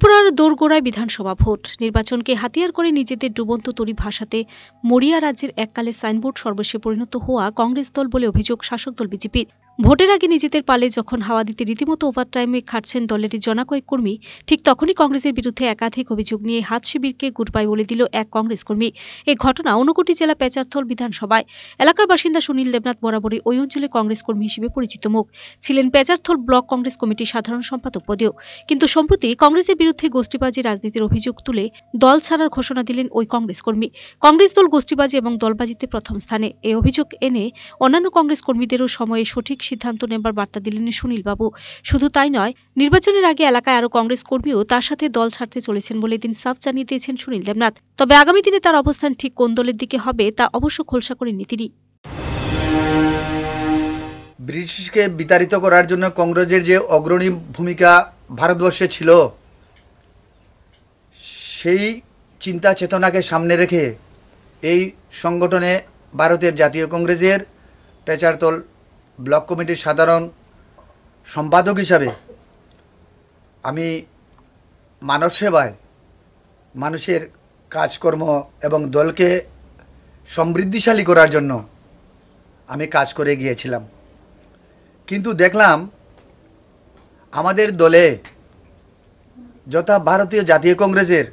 ত্রিপুরার দোরগোড়ায় বিধানসভা ভোট নির্বাচনকে হাতিয়ার করে নিজেদের ডুবন্ত তরি ভাষাতে মরিয়া রাজ্যের এককালে সাইনবোর্ড সর্বশে পরিণত হওয়া কংগ্রেস দল বলে অভিযোগ শাসক দল বিজেপির ভোটের আগে নিজেদের পালে যখন হাওয়া দিতে রীতিমতো ওভার টাইমে খাটছেন দলের জনাকয়েক কর্মী ঠিক তখনই কংগ্রেসের বিরুদ্ধে একাধিক অভিযোগ নিয়ে হাত শিবিরকে বাই বলে দিল এক কংগ্রেস কর্মী এই ঘটনা ঊনকোটি জেলা পেচারথল বিধানসভায় এলাকার বাসিন্দা সুনীল দেবনাথ বরাবরই ওই অঞ্চলে কংগ্রেস কর্মী হিসেবে পরিচিত মুখ ছিলেন পেচারথল ব্লক কংগ্রেস কমিটির সাধারণ সম্পাদক পদেও কিন্তু সম্প্রতি কংগ্রেসের বিরুদ্ধে গোষ্ঠীবাজি রাজনীতির অভিযোগ তুলে দল ছাড়ার ঘোষণা দিলেন ওই কংগ্রেস কর্মী কংগ্রেস দল গোষ্ঠীবাজি এবং দলবাজিতে প্রথম স্থানে এই অভিযোগ এনে অন্যান্য কংগ্রেস কর্মীদেরও সময়ে সঠিক সিদ্ধান্ত নেবার বার্তা দিলেন বাবু শুধু তাই নয় নির্বাচনের আগে এলাকায় আরও কংগ্রেস কর্মীও তার সাথে দল ছাড়তে চলেছেন বলে তিনি সাফ জানিয়ে দিয়েছেন সুনীল দেবনাথ তবে আগামী দিনে তার অবস্থান ঠিক কোন দলের দিকে হবে তা অবশ্য খোলসা করেননি তিনি ব্রিটিশকে বিতাড়িত করার জন্য কংগ্রেসের যে অগ্রণী ভূমিকা ভারতবর্ষে ছিল সেই চিন্তা চেতনাকে সামনে রেখে এই সংগঠনে ভারতের জাতীয় কংগ্রেসের পেচারতল ব্লক কমিটির সাধারণ সম্পাদক হিসাবে আমি মানব সেবায় মানুষের কাজকর্ম এবং দলকে সমৃদ্ধিশালী করার জন্য আমি কাজ করে গিয়েছিলাম কিন্তু দেখলাম আমাদের দলে যথা ভারতীয় জাতীয় কংগ্রেসের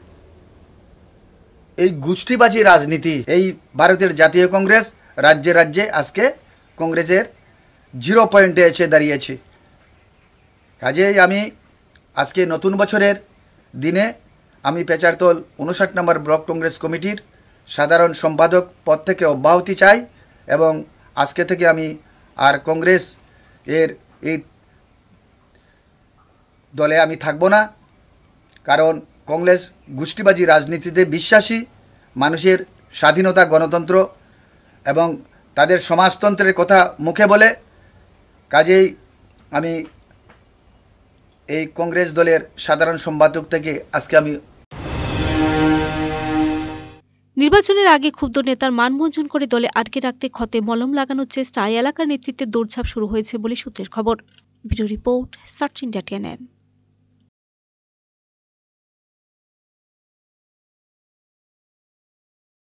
এই গোষ্ঠীবাজি রাজনীতি এই ভারতের জাতীয় কংগ্রেস রাজ্যে রাজ্যে আজকে কংগ্রেসের জিরো পয়েন্টে এসে দাঁড়িয়েছে কাজেই আমি আজকে নতুন বছরের দিনে আমি পেচারতল উনষাট নম্বর ব্লক কংগ্রেস কমিটির সাধারণ সম্পাদক পদ থেকে অব্যাহতি চাই এবং আজকে থেকে আমি আর কংগ্রেস এর এই দলে আমি থাকব না কারণ কংগ্রেস গোষ্ঠীবাজি রাজনীতিতে বিশ্বাসী মানুষের স্বাধীনতা গণতন্ত্র এবং তাদের সমাজতন্ত্রের কথা মুখে বলে কাজেই আমি এই কংগ্রেস দলের সাধারণ সম্পাদক থেকে আজকে আমি নির্বাচনের আগে ক্ষুব্ধ নেতার মঞ্জন করে দলে আটকে রাখতে ক্ষতে মলম লাগানোর চেষ্টায় এলাকার নেতৃত্বে দৌড়ঝাঁপ শুরু হয়েছে বলে সূত্রের খবর bureau report search India TNN